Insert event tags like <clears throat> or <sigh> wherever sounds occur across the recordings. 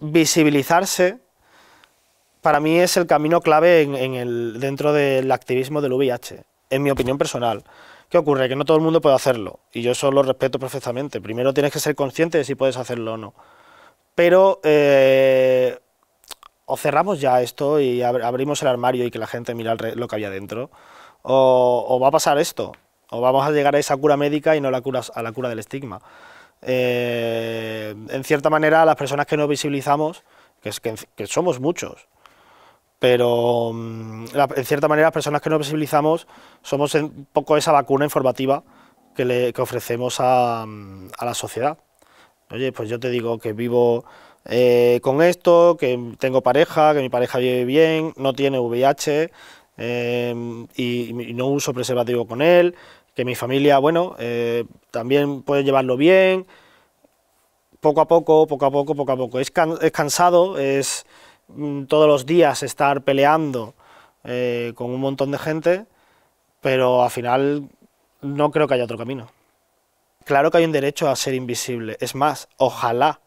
visibilizarse para mí es el camino clave en, dentro del activismo del VIH, en mi opinión personal. ¿Qué ocurre? Que no todo el mundo puede hacerlo, y yo eso lo respeto perfectamente. Primero tienes que ser consciente de si puedes hacerlo o no. Pero eh, o cerramos ya esto y abrimos el armario y que la gente mira lo que había dentro, o, va a pasar esto, o vamos a llegar a esa cura médica y no la a la cura del estigma. Eh, en cierta manera, las personas que no visibilizamos, que, somos muchos, pero mm, en cierta manera las personas que no visibilizamos somos un poco esa vacuna informativa que, ofrecemos mm, a, la sociedad. Oye, pues yo te digo que vivo eh, con esto, que tengo pareja, que mi pareja vive bien, no tiene VIH eh, y, no uso preservativo con él, que mi familia, bueno, eh, también puede llevarlo bien, poco a poco, poco a poco, poco a poco. Es, cansado, es mm, todos los días estar peleando eh, con un montón de gente, pero al final no creo que haya otro camino. Claro que hay un derecho a ser invisible, es más, ojalá,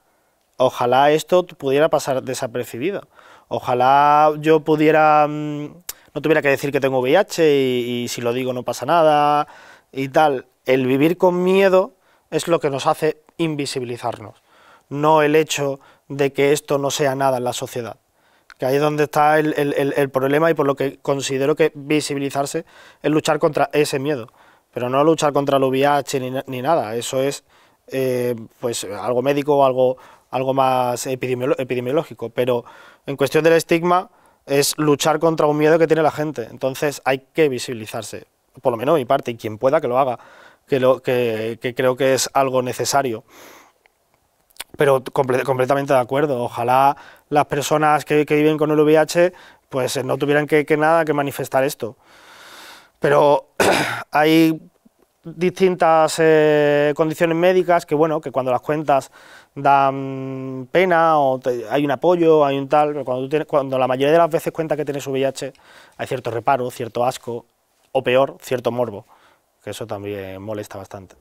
ojalá esto pudiera pasar desapercibido, ojalá yo pudiera... Mm, no tuviera que decir que tengo VIH y, si lo digo no pasa nada, y tal, el vivir con miedo es lo que nos hace invisibilizarnos, no el hecho de que esto no sea nada en la sociedad. Que ahí es donde está el, problema y por lo que considero que visibilizarse es luchar contra ese miedo, pero no luchar contra el VIH ni, nada, eso es eh, pues algo médico o algo, algo más epidemiológico, pero en cuestión del estigma es luchar contra un miedo que tiene la gente, entonces hay que visibilizarse, por lo menos mi parte, y quien pueda que lo haga, que, lo, que, creo que es algo necesario. Pero completamente de acuerdo, ojalá las personas que, viven con el VIH pues eh, no tuvieran que, nada que manifestar esto. Pero <clears throat> hay distintas eh, condiciones médicas que bueno, que cuando las cuentas dan pena o hay un apoyo, hay un tal, cuando, tienes, cuando la mayoría de las veces cuentas que tienes VIH hay cierto reparo, cierto asco, o peor, cierto morbo, que eso también molesta bastante.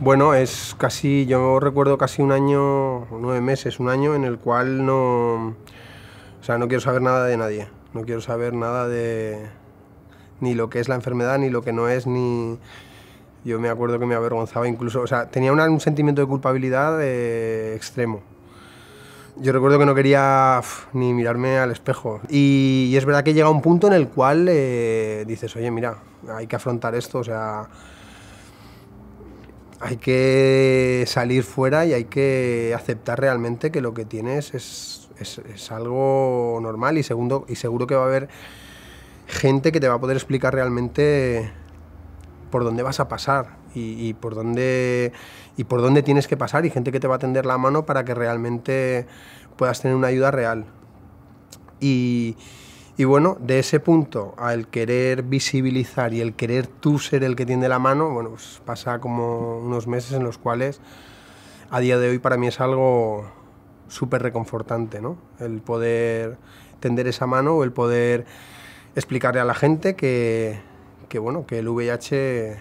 Bueno, es casi, yo recuerdo casi un año, nueve meses, un año en el cual no, o sea, no quiero saber nada de nadie, no quiero saber nada de ni lo que es la enfermedad, ni lo que no es, ni, yo me acuerdo que me avergonzaba incluso, o sea, tenía un, sentimiento de culpabilidad eh, extremo. Yo recuerdo que no quería ni mirarme al espejo. Y, es verdad que llega un punto en el cual eh, dices, oye, mira, hay que afrontar esto, o sea, hay que salir fuera y hay que aceptar realmente que lo que tienes es, es, es algo normal y, segundo, y seguro que va a haber gente que te va a poder explicar realmente por dónde vas a pasar y, por dónde, y por dónde tienes que pasar y gente que te va a tender la mano para que realmente puedas tener una ayuda real. Y, y bueno, de ese punto al querer visibilizar y el querer tú ser el que tiende la mano, bueno, pues pasa como unos meses en los cuales a día de hoy para mí es algo súper reconfortante, ¿no? El poder tender esa mano o el poder explicarle a la gente que, que, bueno, que el VIH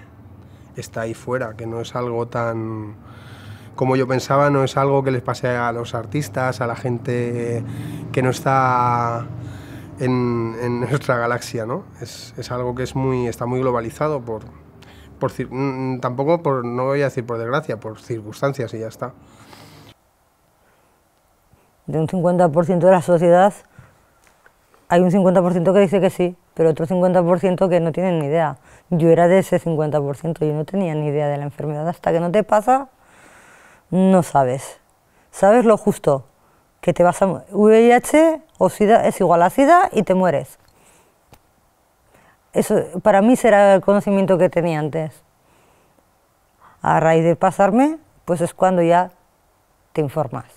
está ahí fuera, que no es algo tan como yo pensaba, no es algo que les pase a los artistas, a la gente que no está en, <laughs> nuestra galaxia, ¿no? Es, algo que es muy, está muy globalizado por, por mm, mm, tampoco por, no voy a decir por desgracia, por circunstancias y ya está. De un 50% de la sociedad hay un 50% que dice que sí, pero otro 50% que no tienen ni idea. Yo era de ese 50%, yo no tenía ni idea de la enfermedad. Hasta que no te pasa, no sabes. Sabes lo justo, que te vas a... VIH o SIDA es igual a SIDA y te mueres. Eso para mí será el conocimiento que tenía antes. A raíz de pasarme, pues es cuando ya te informas.